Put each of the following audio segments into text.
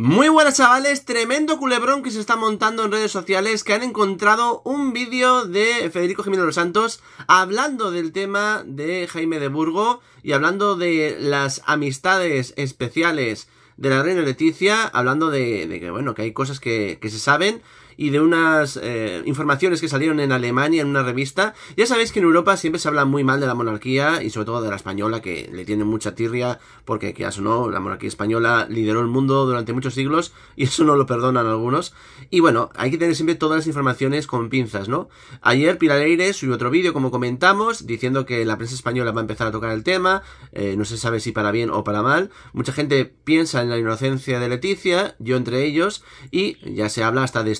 Muy buenas chavales, tremendo culebrón que se está montando en redes sociales que han encontrado un vídeo de Federico Jiménez los Santos hablando del tema de Jaime de Burgo y hablando de las amistades especiales de la reina Leticia, hablando de, que, bueno, que hay cosas que, se saben y de unas eh, informaciones que salieron en Alemania en una revista. Ya sabéis que en Europa siempre se habla muy mal de la monarquía y sobre todo de la española, que le tiene mucha tirria, porque que o no, la monarquía española lideró el mundo durante muchos siglos y eso no lo perdonan algunos. Y bueno, hay que tener siempre todas las informaciones con pinzas, ¿no? Ayer Pilar Eire subió otro vídeo, como comentamos, diciendo que la prensa española va a empezar a tocar el tema, eh, no se sabe si para bien o para mal. Mucha gente piensa en la inocencia de Leticia, yo entre ellos, y ya se habla hasta de,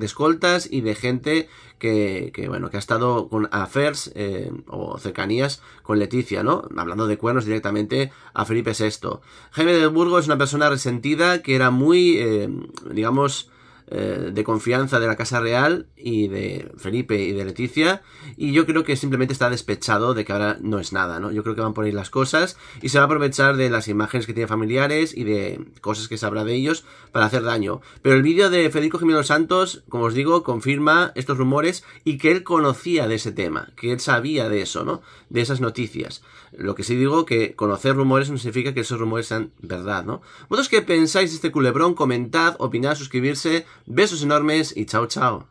escoltas y de gente que, bueno, que ha estado con affairs eh, o cercanías con Leticia, ¿no? Hablando de cuernos directamente a Felipe VI. Jaime de Burgo es una persona resentida que era muy, eh, digamos, eh, de confianza de la Casa Real y de Felipe y de Leticia. Y yo creo que simplemente está despechado de que ahora no es nada, ¿no? Yo creo que van a poner las cosas y se va a aprovechar de las imágenes que tiene familiares y de cosas que sabrá de ellos para hacer daño. Pero el vídeo de Federico Jiménez Santos, como os digo, confirma estos rumores y que él conocía de ese tema, que él sabía de eso, ¿no? De esas noticias. Lo que sí digo que conocer rumores no significa que esos rumores sean verdad, ¿no? ¿Vosotros qué pensáis de este culebrón? Comentad, opinad, suscribirse Besos enormes y chao chao.